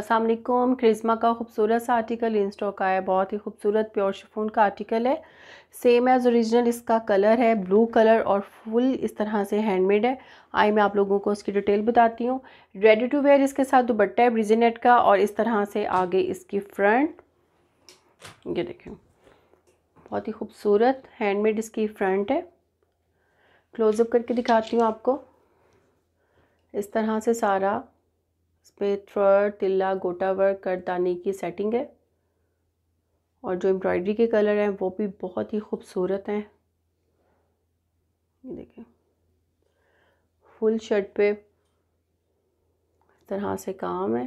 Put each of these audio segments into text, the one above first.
असलकुम क्रिज्मा का खूबसूरत सा आर्टिकल इन स्टॉक आया बहुत ही खूबसूरत प्योर शिफोन का आर्टिकल है सेम एज़ ओरिजिनल इसका कलर है ब्लू कलर और फुल इस तरह से हैंडमेड है आई मैं आप लोगों को इसकी डिटेल बताती हूँ रेडी टू वेयर इसके साथ दुबट्टा है ब्रिजिनेट का और इस तरह से आगे इसकी फ्रंट ये देखें बहुत ही खूबसूरत हैंडमेड इसकी फ्रंट है क्लोजअप करके दिखाती हूँ आपको इस तरह से सारा इसमें थ्रड तिल्ला गोटा वर्क करदानी की सेटिंग है और जो एम्ब्रॉयडरी के कलर हैं वो भी बहुत ही खूबसूरत हैं ये देखें फुल शर्ट पे तरह से काम है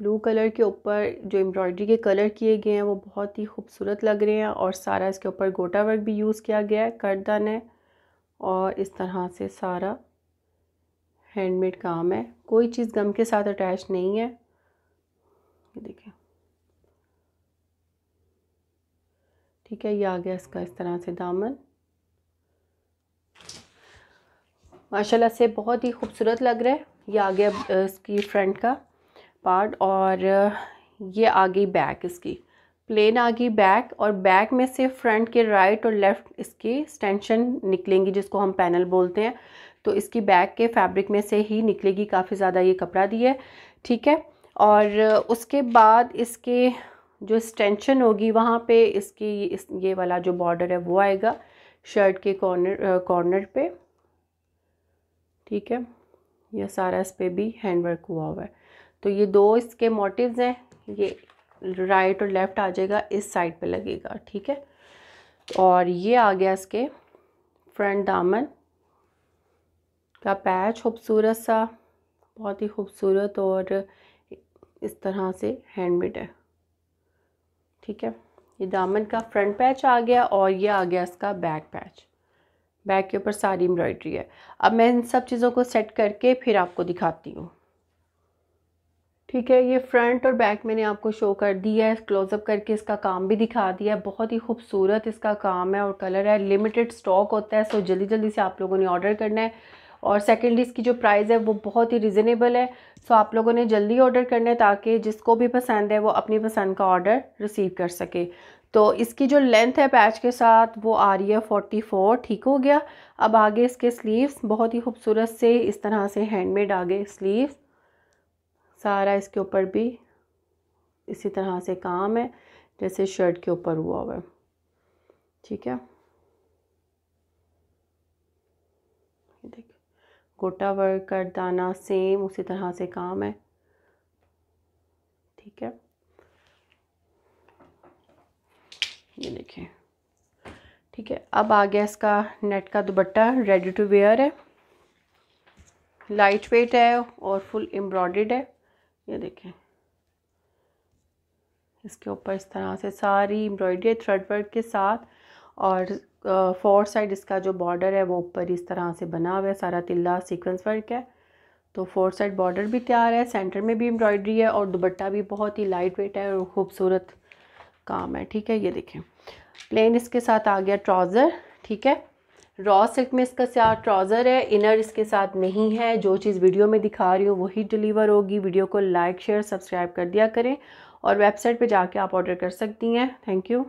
ब्लू कलर के ऊपर जो एम्ब्रॉयडरी के कलर किए गए हैं वो बहुत ही खूबसूरत लग रहे हैं और सारा इसके ऊपर गोटा वर्क भी यूज़ किया गया है करदन है और इस तरह से सारा हैंडमेड काम है कोई चीज़ गम के साथ अटैच नहीं है ये ठीक है ये आ गया इसका इस तरह से दामन माशाल्लाह से बहुत ही खूबसूरत लग रहा है ये आ गया इसकी फ्रंट का पार्ट और ये आ गई बैक इसकी प्लेन आ गई बैक और बैक में से फ्रंट के राइट और लेफ़्ट इसकी स्टेंशन निकलेंगी जिसको हम पैनल बोलते हैं तो इसकी बैक के फैब्रिक में से ही निकलेगी काफ़ी ज़्यादा ये कपड़ा दिया है ठीक है और उसके बाद इसके जो एक्सटेंशन होगी वहाँ पे इसकी इस ये वाला जो बॉर्डर है वो आएगा शर्ट के कॉर्नर कॉर्नर पे ठीक है यह सारा इस पर भी हैंडवर्क हुआ हुआ है तो ये दो इसके मोटिव्स हैं ये राइट और लेफ़्ट आ जाएगा इस साइड पे लगेगा ठीक है और ये आ गया इसके फ्रंट दामन का पैच खूबसूरत सा बहुत ही खूबसूरत और इस तरह से हैंडमेड है ठीक है ये दामन का फ्रंट पैच आ गया और ये आ गया इसका बैक पैच बैक के ऊपर सारी एम्ब्रॉयडरी है अब मैं इन सब चीज़ों को सेट करके फिर आपको दिखाती हूँ ठीक है ये फ्रंट और बैक मैंने आपको शो कर दिया है क्लोज़अप करके इसका काम भी दिखा दिया है बहुत ही खूबसूरत इसका काम है और कलर है लिमिटेड स्टॉक होता है सो जल्दी जल्दी से आप लोगों ने ऑर्डर करना है और सेकेंडली इसकी जो प्राइस है वो बहुत ही रिजनेबल है सो आप लोगों ने जल्दी ऑर्डर करना है ताकि जिसको भी पसंद है वो अपनी पसंद का ऑर्डर रिसीव कर सके तो इसकी जो लेंथ है पैच के साथ वो आ रही है फोर्टी फोर ठीक हो गया अब आगे इसके स्लीव्स बहुत ही खूबसूरत से इस तरह से हैंडमेड आगे स्लीव्स सारा इसके ऊपर भी इसी तरह से काम है जैसे शर्ट के ऊपर हुआ हुआ है ठीक है गोटा वर्क कर दाना सेम उसी तरह से काम है ठीक है ये देखिए ठीक है अब आ गया इसका नेट का दुबट्टा रेडी टू वेयर है लाइट वेट है और फुल एम्ब्रॉयड है ये देखें इसके ऊपर इस तरह से सारी एम्ब्रॉयडरी थ्रेड वर्क के साथ और फोर साइड इसका जो बॉर्डर है वो ऊपर इस तरह से बना हुआ है सारा तिल्ला सीक्वेंस वर्क है तो फोर साइड बॉर्डर भी तैयार है सेंटर में भी एम्ब्रॉयडरी है और दुबट्टा भी बहुत ही लाइट वेट है और खूबसूरत काम है ठीक है ये देखें प्लेन इसके साथ आ गया ट्राउज़र ठीक है रॉ सिल्क में इसका साथ ट्राउज़र है इनर इसके साथ नहीं है जो चीज़ वीडियो में दिखा रही हूँ वही डिलीवर होगी वीडियो को लाइक शेयर सब्सक्राइब कर दिया करें और वेबसाइट पे जाके आप ऑर्डर कर सकती हैं थैंक यू